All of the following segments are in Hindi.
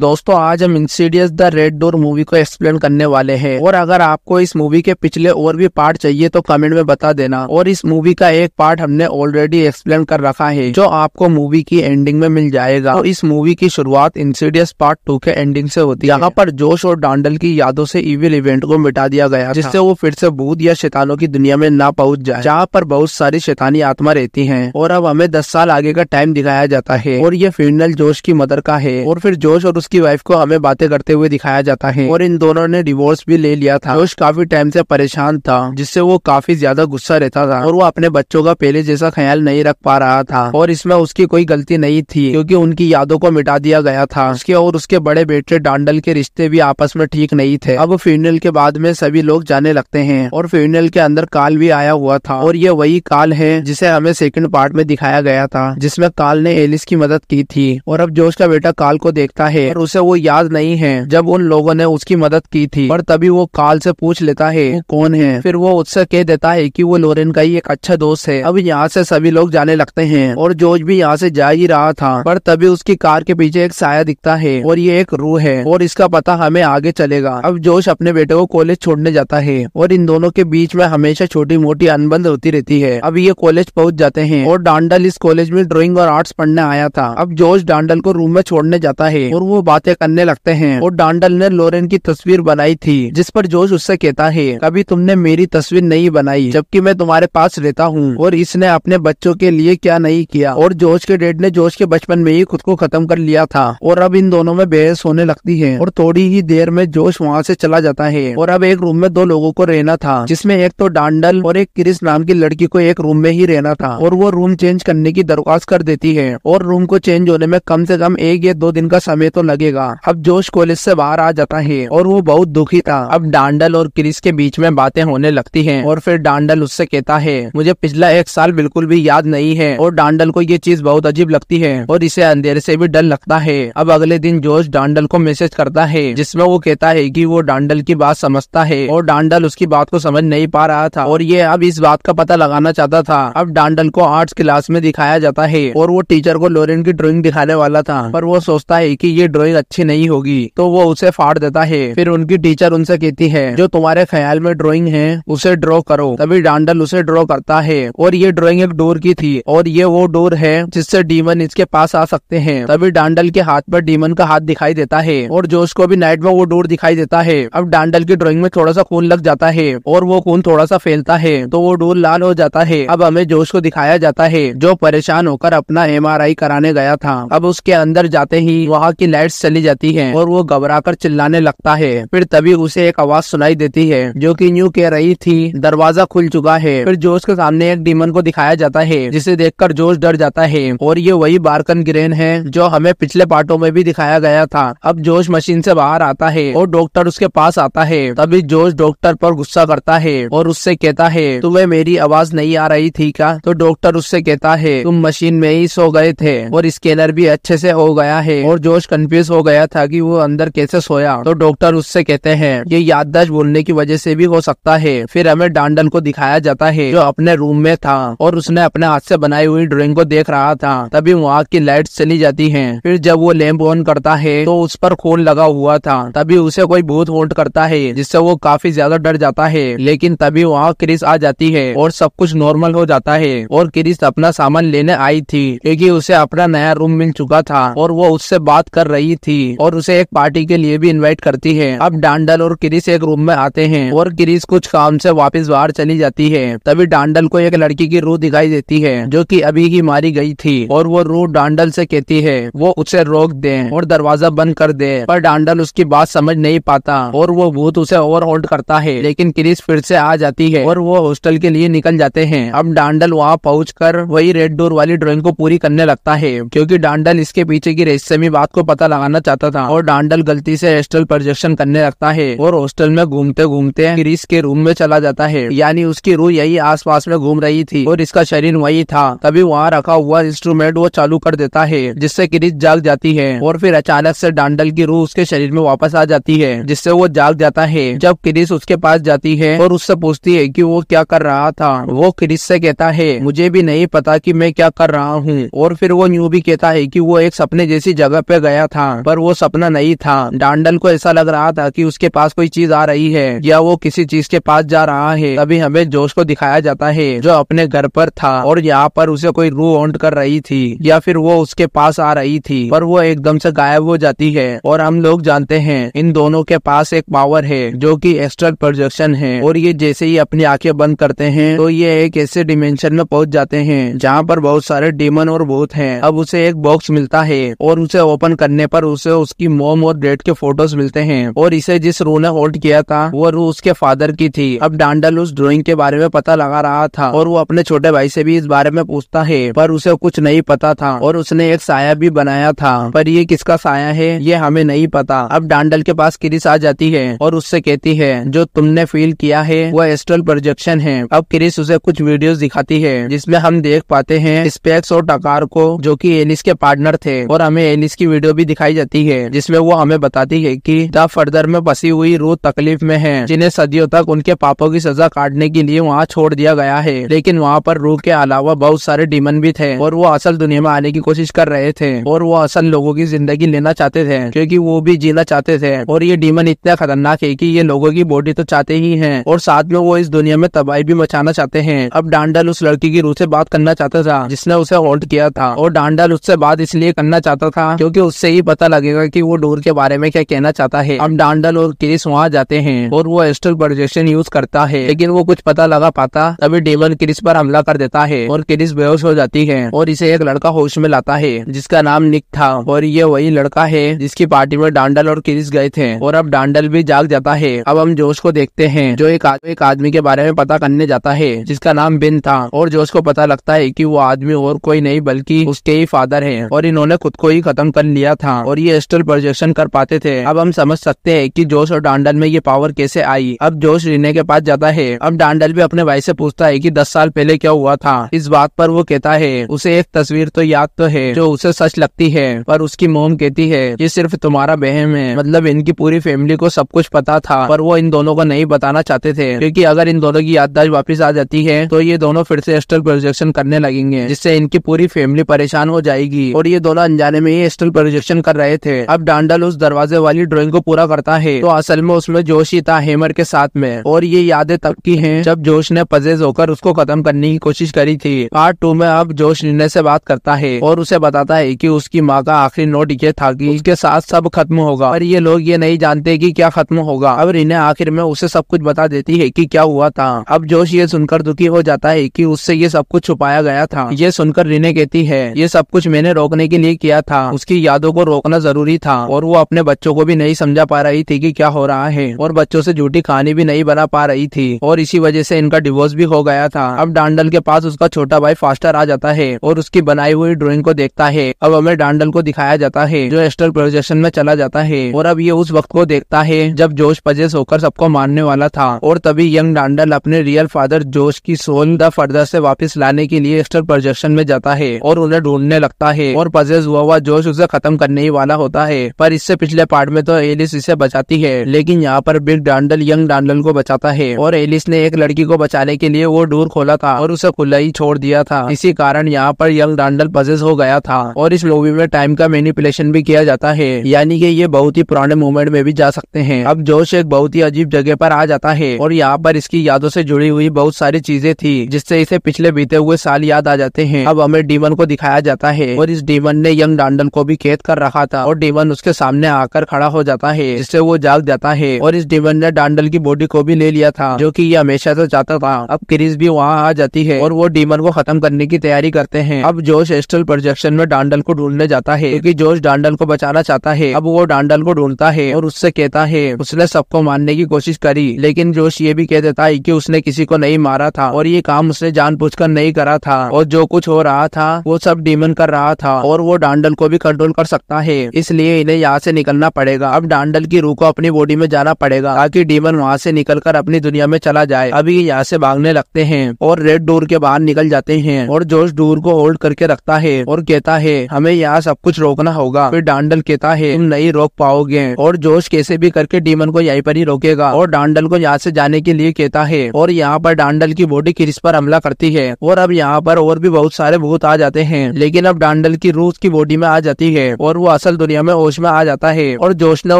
दोस्तों आज हम Insidious the red door movie को एक्सप्लेन करने वाले हैं और अगर आपको इस मूवी के पिछले और भी पार्ट चाहिए तो कमेंट में बता देना और इस मूवी का एक पार्ट हमने ऑलरेडी एक्सप्लेन कर रखा है जो आपको मूवी की एंडिंग में मिल जाएगा तो इस मूवी की शुरुआत इंसीडियस पार्ट टू के एंडिंग से होती है यहाँ पर जोश और डांडल की यादों से इविल इवेंट को मिटा दिया गया जिससे वो फिर से भूत या शैतानों की दुनिया में न पहुंच जाए जहाँ पर बहुत सारी शैतानी आत्मा रहती है और अब हमें दस साल आगे का टाइम दिखाया जाता है और ये फिनल जोश की मदर का है और फिर जोश और उसकी वाइफ को हमें बातें करते हुए दिखाया जाता है और इन दोनों ने डिवोर्स भी ले लिया था जोश काफी टाइम से परेशान था जिससे वो काफी ज्यादा गुस्सा रहता था और वो अपने बच्चों का पहले जैसा ख्याल नहीं रख पा रहा था और इसमें उसकी कोई गलती नहीं थी क्योंकि उनकी यादों को मिटा दिया गया था उसके और उसके बड़े बेटे डांडल के रिश्ते भी आपस में ठीक नहीं थे अब फ्यूनल के बाद में सभी लोग जाने लगते हैं और फ्यूनल के अंदर काल भी आया हुआ था और ये वही काल है जिसे हमें सेकंड पार्ट में दिखाया गया था जिसमें काल ने एलिस की मदद की थी और अब जोश का बेटा काल को देखता है उसे वो याद नहीं है जब उन लोगों ने उसकी मदद की थी पर तभी वो काल से पूछ लेता है कौन है फिर वो उससे कह देता है कि वो लोरेन का ही एक अच्छा दोस्त है अब यहाँ से सभी लोग जाने लगते हैं और जोज भी यहाँ से जा ही रहा था पर तभी उसकी कार के पीछे एक साया दिखता है और ये एक रूह है और इसका पता हमें आगे चलेगा अब जोश अपने बेटे को कॉलेज छोड़ने जाता है और इन दोनों के बीच में हमेशा छोटी मोटी अनबंध होती रहती है अब ये कॉलेज पहुंच जाते हैं और डांडल इस कॉलेज में ड्राइंग और आर्ट्स पढ़ने आया था अब जोश डांडल को रूम में छोड़ने जाता है और वो बातें करने लगते हैं और डांडल ने लोरेन की तस्वीर बनाई थी जिस पर जोश उससे कहता है कभी तुमने मेरी तस्वीर नहीं बनाई जबकि मैं तुम्हारे पास रहता हूँ और इसने अपने बच्चों के लिए क्या नहीं किया और जोश के डेड ने जोश के बचपन में ही खुद को खत्म कर लिया था और अब इन दोनों में बहस होने लगती है और थोड़ी ही देर में जोश वहाँ से चला जाता है और अब एक रूम में दो लोगों को रहना था जिसमे एक तो डांडल और एक क्रिस नाम की लड़की को एक रूम में ही रहना था और वो रूम चेंज करने की दरख्वास्त कर देती है और रूम को चेंज होने में कम से कम एक या दो दिन का समय तो लग लगेगा अब जोश कॉलेज से बाहर आ जाता है और वो बहुत दुखी था अब डांडल और क्रिस के बीच में बातें होने लगती हैं और फिर डांडल उससे कहता है मुझे पिछला एक साल बिल्कुल भी याद नहीं है और डांडल को ये चीज बहुत अजीब लगती है और इसे अंधेरे से भी डर लगता है अब अगले दिन जोश डांडल को मैसेज करता है जिसमे वो कहता है की वो डांडल की बात समझता है और डांडल उसकी बात को समझ नहीं पा रहा था और ये अब इस बात का पता लगाना चाहता था अब डांडल को आर्ट्स क्लास में दिखाया जाता है और वो टीचर को लोरेन की ड्राइंग दिखाने वाला था पर वो सोचता है की ये ड्रॉइंग अच्छी नहीं होगी तो वो उसे फाड़ देता है फिर उनकी टीचर उनसे कहती है जो तुम्हारे ख्याल में ड्रॉइंग है उसे ड्रॉ करो तभी डांडल उसे ड्रॉ करता है और ये ड्रॉइंग एक डोर की थी और ये वो डोर है जिससे डीमन इसके पास आ सकते हैं तभी डांडल के हाथ पर डीमन का हाथ दिखाई देता है और जोश को भी नाइट में वो डोर दिखाई देता है अब डांडल की ड्रॉइंग में थोड़ा सा खून लग जाता है और वो खून थोड़ा सा फैलता है तो वो डोर लाल हो जाता है अब हमें जोश को दिखाया जाता है जो परेशान होकर अपना एम कराने गया था अब उसके अंदर जाते ही वहाँ की लाइट लाइट चली जाती है और वो घबरा कर चिल्लाने लगता है फिर तभी उसे एक आवाज सुनाई देती है जो की न्यू कह रही थी दरवाजा खुल चुका है फिर जोश के सामने एक डीमन को दिखाया जाता है जिसे देखकर जोश डर जाता है और ये वही बारकन ग्रेन है जो हमें पिछले पार्टों में भी दिखाया गया था अब जोश मशीन से बाहर आता है और डॉक्टर उसके पास आता है तभी जोश डॉक्टर पर गुस्सा करता है और उससे कहता है तुम्हें मेरी आवाज नहीं आ रही थी क्या तो डॉक्टर उससे कहता है तुम मशीन में ही सो गए थे और स्कैनर भी अच्छे से हो गया है और जोश कंफ्यूज कंफ्यूज हो गया था कि वो अंदर कैसे सोया तो डॉक्टर उससे कहते हैं ये याददाश्त बोलने की वजह से भी हो सकता है फिर हमें डांडन को दिखाया जाता है जो अपने रूम में था और उसने अपने हाथ से बनाई हुई ड्रॉइंग को देख रहा था तभी वहाँ की लाइट चली जाती है फिर जब वो लैम्प ऑन करता है तो उस पर खून लगा हुआ था तभी उसे कोई भूत होल्ड करता है जिससे वो काफी ज्यादा डर जाता है लेकिन तभी वहाँ क्रिस आ जाती है और सब कुछ नॉर्मल हो जाता है और क्रिस अपना सामान लेने आई थी क्योंकि उसे अपना नया रूम मिल चुका था और वो उससे बात कर रही रही थी और उसे एक पार्टी के लिए भी इन्वाइट करती है अब डांडल और क्रिस एक रूम में आते हैं और क्रिस कुछ काम से वापस बाहर चली जाती है तभी डांडल को एक लड़की की रूह दिखाई देती है जो की अभी ही मारी गई थी और वो रूह डांडल से कहती है वो उसे रोक दे और दरवाजा बंद कर दे पर डांडल उसकी बात समझ नहीं पाता और वो भूत उसे ओवर होल्ड करता है लेकिन क्रिस फिर से आ जाती है और वो हॉस्टल के लिए निकल जाते हैं अब डांडल वहाँ पहुँच वही रेड डोर वाली ड्रॉइंग को पूरी करने लगता है क्योंकि डांडल इसके पीछे की रहस्यमी बात को पता लगाना चाहता था और डांडल गलती से हॉस्टल प्रोजेक्शन करने लगता है और हॉस्टल में घूमते घूमते क्रिस के रूम में चला जाता है यानी उसकी रूह यही आसपास में घूम रही थी और इसका शरीर वही था तभी वहाँ रखा हुआ इंस्ट्रूमेंट वो चालू कर देता है जिससे क्रिस जाग जाती है और फिर अचानक से डांडल की रूह उसके शरीर में वापस आ जाती है जिससे वो जाग जाता है जब क्रिस उसके पास जाती है और उससे पूछती है की वो क्या कर रहा था वो क्रिस से कहता है मुझे भी नहीं पता कि मैं क्या कर रहा हूँ और फिर वो न्यू भी कहता है कि वो एक सपने जैसी जगह पे गया था हाँ। पर वो सपना नहीं था डांडल को ऐसा लग रहा था कि उसके पास कोई चीज आ रही है या वो किसी चीज के पास जा रहा है तभी हमें जोश को दिखाया जाता है जो अपने घर पर था और यहाँ पर उसे कोई रू ऑन कर रही थी या फिर वो उसके पास आ रही थी पर वो एकदम से गायब हो जाती है और हम लोग जानते हैं इन दोनों के पास एक पावर है जो कि एस्ट्रल प्रोजेक्शन है और ये जैसे ही अपनी आंखें बंद करते हैं तो ये एक ऐसे डिमेंशन में पहुंच जाते हैं जहाँ पर बहुत सारे डेमन और भूत हैं अब उसे एक बॉक्स मिलता है और उसे ओपन करने पर पर उसे उसकी मोम और डेड के फोटोज मिलते हैं और इसे जिस रू ने होल्ड किया था वो रू उसके फादर की थी अब डांडल उस ड्रॉइंग के बारे में पता लगा रहा था और वो अपने छोटे भाई से भी इस बारे में पूछता है पर उसे कुछ नहीं पता था और उसने एक साया भी बनाया था पर ये किसका साया है ये हमें नहीं पता अब डांडल के पास क्रिस आ जाती है और उससे कहती है जो तुमने फील किया है वो एस्ट्रल प्रोजेक्शन है अब क्रिस उसे कुछ वीडियो दिखाती है जिसमें हम देख पाते हैं स्पेक्स और टकार को जो की एनिस के पार्टनर थे और हमें एनिस की वीडियो भी दिखाई दिखाई जाती है जिसमें वो हमें बताती है कि द फर्दर में बसी हुई रूह तकलीफ में है जिन्हें सदियों तक उनके पापों की सजा काटने के लिए वहाँ छोड़ दिया गया है लेकिन वहाँ पर रूह के अलावा बहुत सारे डीमन भी थे और वो असल दुनिया में आने की कोशिश कर रहे थे और वो असल लोगों की जिंदगी लेना चाहते थे क्योंकि वो भी जीना चाहते थे और ये डीमन इतना खतरनाक है कि ये लोगों की बॉडी तो चाहते ही है और साथ में वो इस दुनिया में तबाही भी मचाना चाहते हैं अब डांडल उस लड़की की रूह से बात करना चाहता था जिसने उसे होल्ड किया था और डांडल उससे बात इसलिए करना चाहता था क्योंकि उससे ही पता पता लगेगा कि वो डोर के बारे में क्या कहना चाहता है अब डांडल और केस वहाँ जाते हैं और वो एस्टर प्रोजेक्शन यूज करता है लेकिन वो कुछ पता लगा पाता तभी डेमन क्रिस पर हमला कर देता है और क्रिस बेहोश हो जाती है और इसे एक लड़का होश में लाता है जिसका नाम निक था और ये वही लड़का है जिसकी पार्टी में डांडल और क्रिस गए थे और अब डांडल भी जाग जाता है अब हम जोश को देखते हैं जो एक एक आदमी के बारे में पता करने जाता है जिसका नाम बिन था और जोश को पता लगता है कि वो आदमी और कोई नहीं बल्कि उसके ही फादर है और इन्होंने खुद को ही खत्म कर लिया था हाँ। और ये एस्ट्रल प्रोजेक्शन कर पाते थे अब हम समझ सकते हैं कि जोश और डांडल में ये पावर कैसे आई अब जोश रीने के पास जाता है अब डांडल भी अपने भाई से पूछता है कि दस साल पहले क्या हुआ था इस बात पर वो कहता है उसे एक तस्वीर तो याद तो है जो उसे सच लगती है पर उसकी मोम कहती है ये सिर्फ तुम्हारा बहम है मतलब इनकी पूरी फैमिली को सब कुछ पता था पर वो इन दोनों को नहीं बताना चाहते थे क्यूँकी अगर इन दोनों की याददाश्त वापिस आ जाती है तो ये दोनों फिर से एस्ट्रल प्रोजेक्शन करने लगेंगे जिससे इनकी पूरी फैमिली परेशान हो जाएगी और ये दोनों अनजाने में ये एस्ट्रल प्रोजेक्शन कर रहे थे अब डांडल उस दरवाजे वाली ड्रॉइंग को पूरा करता है तो असल में उसमें जोश ही था हेमर के साथ में और ये यादें तब की हैं जब जोश ने पजेज होकर उसको खत्म करने की कोशिश करी थी पार्ट टू में अब जोश निर्णय से बात करता है और उसे बताता है कि उसकी माँ का आखिरी नोट ये था कि उसके साथ सब खत्म होगा पर ये लोग ये नहीं जानते कि क्या खत्म होगा अब रिने आखिर में उसे सब कुछ बता देती है कि क्या हुआ था अब जोश ये सुनकर दुखी हो जाता है कि उससे ये सब कुछ छुपाया गया था ये सुनकर रिने कहती है ये सब कुछ मैंने रोकने के लिए किया था उसकी यादों को रोक रोकना जरूरी था और वो अपने बच्चों को भी नहीं समझा पा रही थी कि क्या हो रहा है और बच्चों से झूठी कहानी भी नहीं बना पा रही थी और इसी वजह से इनका डिवोर्स भी हो गया था अब डांडल के पास उसका छोटा भाई फास्टर आ जाता है और उसकी बनाई हुई ड्रॉइंग को देखता है अब हमें डांडल को दिखाया जाता है जो एस्टर प्रोजेक्शन में चला जाता है और अब ये उस वक्त को देखता है जब जोश पजेस होकर सबको मारने वाला था और तभी यंग डांडल अपने रियल फादर जोश की सोल द फर्दर से वापस लाने के लिए एस्टर प्रोजेक्शन में जाता है और उन्हें ढूंढने लगता है और पजेस हुआ हुआ जोश उसे खत्म करने आने वाला होता है पर इससे पिछले पार्ट में तो एलिस इसे बचाती है लेकिन यहाँ पर बिग डांडल यंग डांडल को बचाता है और एलिस ने एक लड़की को बचाने के लिए वो डोर खोला था और उसे खुला ही छोड़ दिया था इसी कारण यहाँ पर यंग डांडल पजेस हो गया था और इस मूवी में टाइम का मेनिपुलेशन भी किया जाता है यानी की ये बहुत ही पुराने मूवमेंट में भी जा सकते हैं अब जोश एक बहुत ही अजीब जगह पर आ जाता है और यहाँ पर इसकी यादों से जुड़ी हुई बहुत सारी चीजें थी जिससे इसे पिछले बीते हुए साल याद आ जाते हैं अब हमें डीमन को दिखाया जाता है और इस डीमन ने यंग डांडल को भी खेत कर रखा रखा था और डेमन उसके सामने आकर खड़ा हो जाता है जिससे वो जाग जाता है और इस डेमन ने डांडल की बॉडी को भी ले लिया था जो की ये हमेशा से चाहता था अब क्रिस भी वहाँ आ जाती है और वो डेमन को खत्म करने की तैयारी करते हैं अब जोश एस्टल प्रोजेक्शन में डांडल को ढूंढने जाता है क्योंकि जोश डांडल को बचाना चाहता है अब वो डांडल को ढूंढता है और उससे कहता है उसने सबको मारने की कोशिश करी लेकिन जोश ये भी कह देता है कि उसने किसी को नहीं मारा था और ये काम उसने कर नहीं करा था और जो कुछ हो रहा था वो सब डीमन कर रहा था और वो डांडल को भी कंट्रोल कर सकता है है इसलिए इन्हें यहाँ से निकलना पड़ेगा अब डांडल की रूह को अपनी बॉडी में जाना पड़ेगा ताकि डीमन वहाँ से निकल अपनी दुनिया में चला जाए अभी यहाँ से भागने लगते हैं और रेड डोर के बाहर निकल जाते हैं और जोश डोर को होल्ड करके रखता है और कहता है हमें यहाँ सब कुछ रोकना होगा फिर डांडल कहता है तुम नहीं रोक पाओगे और जोश कैसे भी करके डीमन को यहीं पर ही रोकेगा और डांडल को यहाँ से जाने के लिए कहता है और यहाँ पर डांडल की बॉडी क्रिस पर हमला करती है और अब यहाँ पर और भी बहुत सारे भूत आ जाते हैं लेकिन अब डांडल की रूह की बॉडी में आ जाती है और वो असल दुनिया में होश में आ जाता है और जोश ने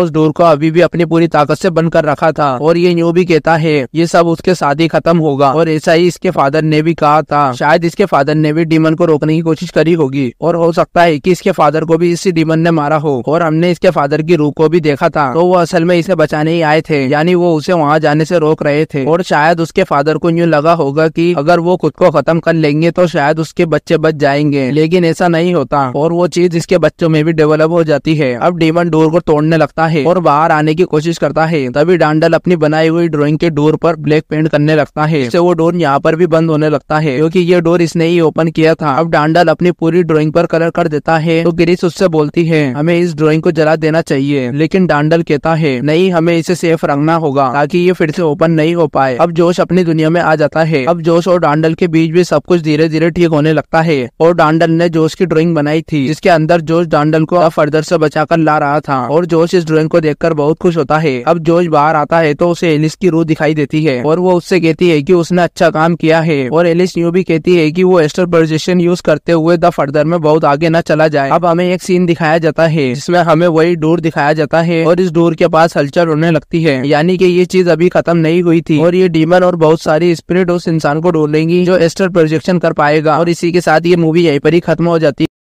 उस डोर को अभी भी अपनी पूरी ताकत से बंद कर रखा था और ये न्यू भी कहता है ये सब उसके साथ ही खत्म होगा और ऐसा ही इसके फादर ने भी कहा था शायद इसके फादर ने भी डीमन को रोकने की कोशिश करी होगी और हो सकता है की इसके फादर को भी इसी डीमन ने मारा हो और हमने इसके फादर की रूह को भी देखा था तो वो असल में इसे बचाने ही आए थे यानी वो उसे वहाँ जाने से रोक रहे थे और शायद उसके फादर को यूँ लगा होगा कि अगर वो खुद को खत्म कर लेंगे तो शायद उसके बच्चे बच जाएंगे लेकिन ऐसा नहीं होता और वो चीज इसके बच्चों में भी डेवलप गायब हो जाती है अब डेमन डोर को तोड़ने लगता है और बाहर आने की कोशिश करता है तभी डांडल अपनी बनाई हुई ड्रॉइंग के डोर पर ब्लैक पेंट करने लगता है इससे वो डोर यहाँ पर भी बंद होने लगता है क्योंकि ये डोर इसने ही ओपन किया था अब डांडल अपनी पूरी ड्रॉइंग पर कलर कर देता है तो गिरीश उससे बोलती है हमें इस ड्रॉइंग को जला देना चाहिए लेकिन डांडल कहता है नहीं हमें इसे सेफ रंगना होगा ताकि ये फिर से ओपन नहीं हो पाए अब जोश अपनी दुनिया में आ जाता है अब जोश और डांडल के बीच भी सब कुछ धीरे धीरे ठीक होने लगता है और डांडल ने जोश की ड्रॉइंग बनाई थी जिसके अंदर जोश डांडल को फर्दर से बचाकर ला रहा था और जोश इस ड्रॉइंग को देखकर बहुत खुश होता है अब जोश बाहर आता है तो उसे एलिस की रूह दिखाई देती है और वो उससे कहती है की उसने अच्छा काम किया है और एलिस यू भी कहती है की वो एस्टर प्रोजेक्शन यूज करते हुए द फर्दर में बहुत आगे न चला जाए अब हमें एक सीन दिखाया जाता है जिसमे हमें वही डोर दिखाया जाता है और इस डोर के पास हलचल होने लगती है यानी की ये चीज अभी खत्म नहीं हुई थी और ये डीमन और बहुत सारी स्पिरिट उस इंसान को डोलेंगी जो एस्टर प्रोजेक्शन कर पाएगा और इसी के साथ ये मूवी यहीं पर ही खत्म हो जाती है